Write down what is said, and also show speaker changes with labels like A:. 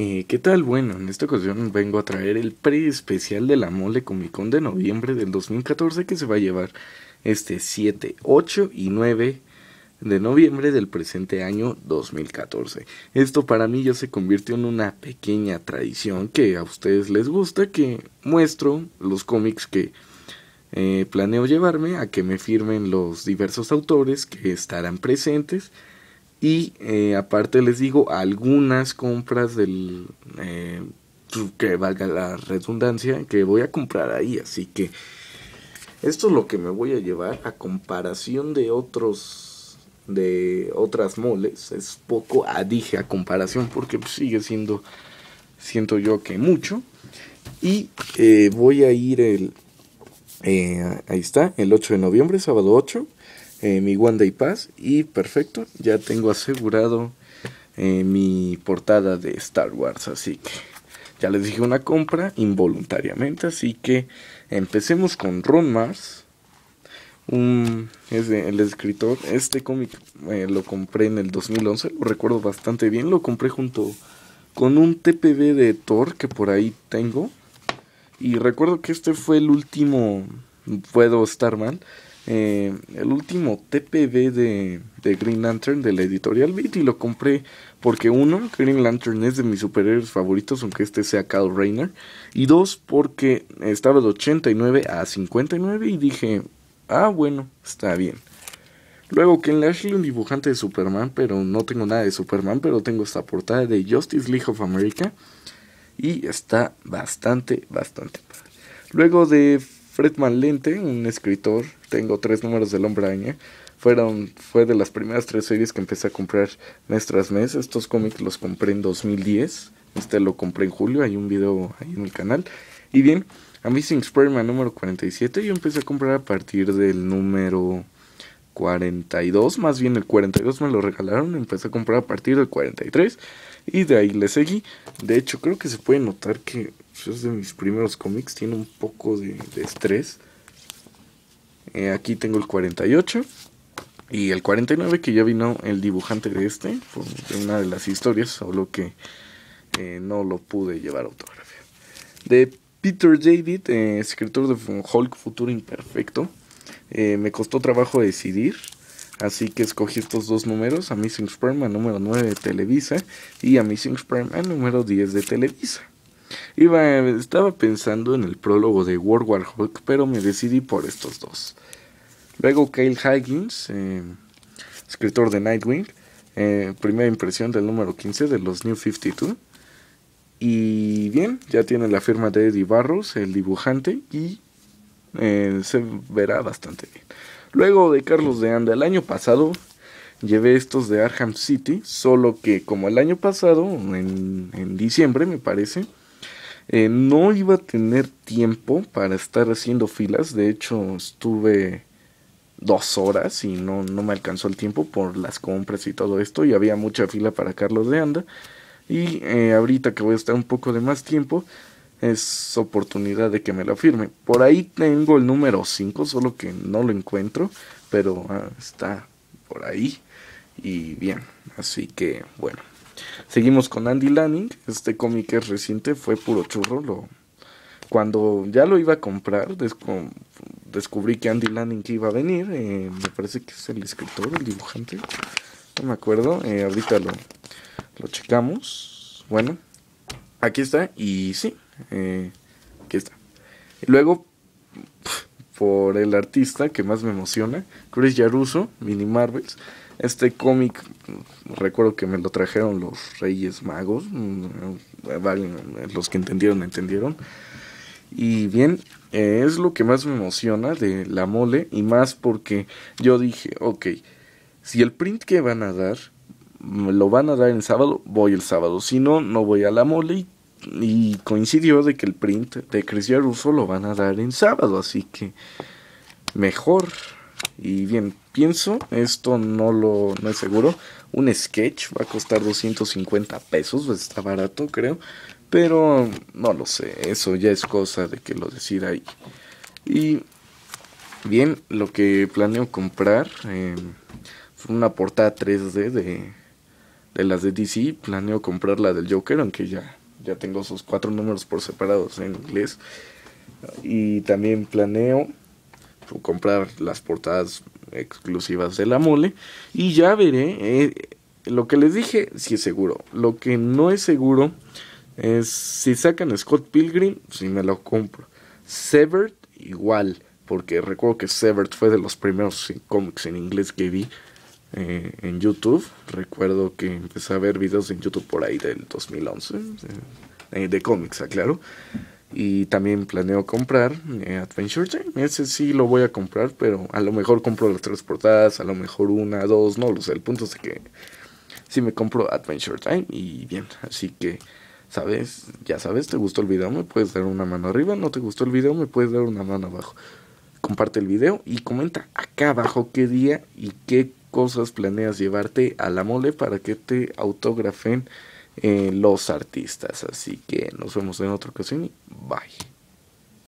A: Eh, ¿Qué tal? Bueno, en esta ocasión vengo a traer el pre-especial de la Mole Comic Con de noviembre del 2014 que se va a llevar este 7, 8 y 9 de noviembre del presente año 2014. Esto para mí ya se convirtió en una pequeña tradición que a ustedes les gusta, que muestro los cómics que eh, planeo llevarme a que me firmen los diversos autores que estarán presentes y eh, aparte les digo, algunas compras del... Eh, pues, que valga la redundancia, que voy a comprar ahí. Así que esto es lo que me voy a llevar a comparación de otros de otras moles es poco a dije a comparación porque pues, sigue siendo siento yo que mucho y eh, voy a ir el ahí está el 8 de noviembre sábado 8 eh, mi One y Pass y perfecto, ya tengo asegurado eh, mi portada de Star Wars, así que ya les dije una compra involuntariamente, así que empecemos con Ron Mars. Un, es el escritor, este cómic eh, lo compré en el 2011, lo recuerdo bastante bien, lo compré junto con un TPB de Thor que por ahí tengo. Y recuerdo que este fue el último, puedo estar mal, eh, el último TPB de, Green Lantern de la editorial Beat y lo compré porque uno, Green Lantern es de mis superhéroes favoritos, aunque este sea Kyle Rayner, y dos, porque estaba de 89 a 59 y dije, ah bueno, está bien. Luego Ken Lashley, un dibujante de Superman, pero no tengo nada de Superman, pero tengo esta portada de Justice League of America y está bastante, bastante padre. Luego de Fred Lente, un escritor, tengo tres números del Hombre Fueron, fue de las primeras tres series que empecé a comprar mes tras mes. Estos cómics los compré en 2010. Este lo compré en julio, hay un video ahí en el canal. Y bien, Amazing Spider-Man número 47 yo empecé a comprar a partir del número 42, más bien el 42 me lo regalaron, empecé a comprar a partir del 43 y de ahí le seguí. De hecho, creo que se puede notar que es de mis primeros cómics, tiene un poco de, estrés. Eh, aquí tengo el 48 y el 49 que ya vino el dibujante de este, de una de las historias, solo que eh, no lo pude llevar a autografía. De Peter David eh, escritor de Hulk Futuro Imperfecto, me costó trabajo decidir. Así que escogí estos dos números, A Sperm Superman número 9 de Televisa y a Sperm Superman número 10 de Televisa. Iba, estaba pensando en el prólogo de World War Hulk, pero me decidí por estos dos. Luego Kyle Higgins, eh, escritor de Nightwing, eh, primera impresión del número 15 de los New 52. Y bien, ya tiene la firma de Eddie Barros, el dibujante, y eh, se verá bastante bien. Luego de Carlos de Anda, el año pasado llevé estos de Arkham City, solo que como el año pasado, en, en diciembre me parece, eh, no iba a tener tiempo para estar haciendo filas. De hecho, estuve dos horas y no, no me alcanzó el tiempo por las compras y todo esto. Y había mucha fila para Carlos de Anda. Y eh, ahorita que voy a estar un poco de más tiempo, es oportunidad de que me la firme. Por ahí tengo el número 5, solo que no lo encuentro, pero ah, está por ahí. Y bien, así que bueno, Seguimos con Andy Lanning, este cómic es reciente, fue puro churro, cuando ya lo iba a comprar, descubrí que Andy Lanning iba a venir, eh, me parece que es el escritor, el dibujante, no me acuerdo, eh, ahorita lo, lo checamos, bueno, aquí está, y sí, eh, aquí está. Luego por el artista que más me emociona, Chris Yaruso, Mini Marvels. Este cómic, recuerdo que me lo trajeron los Reyes Magos, mm, los que entendieron, entendieron. Y bien, eh, es lo que más me emociona de la mole y más porque yo dije, ok, si el print que van a dar, me lo van a dar el sábado, voy el sábado, si no, no voy a la mole y coincidió de que el print de Cristian Russo lo van a dar en sábado, así que mejor. Y bien, pienso, esto no lo no es seguro. Un sketch va a costar 250 pesos, pues está barato, creo. Pero no lo sé, eso ya es cosa de que lo decida ahí. Y bien, lo que planeo comprar fue em, una portada 3D de, de las de DC. Planeo comprar la del Joker, aunque ya ya tengo esos cuatro números por separados en inglés. Y también planeo comprar las portadas exclusivas de la mole. Y ya veré. Eh, lo que les dije, si es seguro. Lo que no es seguro es si sacan Scott Pilgrim, si me lo compro. Severed, igual. Porque recuerdo que Severed fue de los primeros cómics en inglés que vi. Eh, en YouTube. Recuerdo que empecé a ver videos en YouTube por ahí del 2011, de cómics, aclaro. Y también planeo comprar eh, Adventure Time. Ese sí lo voy a comprar, pero a lo mejor compro las tres portadas, a lo mejor una, dos, no lo sé. El punto es que sí me compro Adventure Time y bien. Así que, ¿sabes? Ya sabes, ¿te gustó el video? Me puedes dar una mano arriba. ¿No te gustó el video? Me puedes dar una mano abajo. Comparte el video y comenta acá abajo qué día y qué cosas planeas llevarte a la mole para que te autografen eh, los artistas. Así que nos vemos en otra ocasión y bye.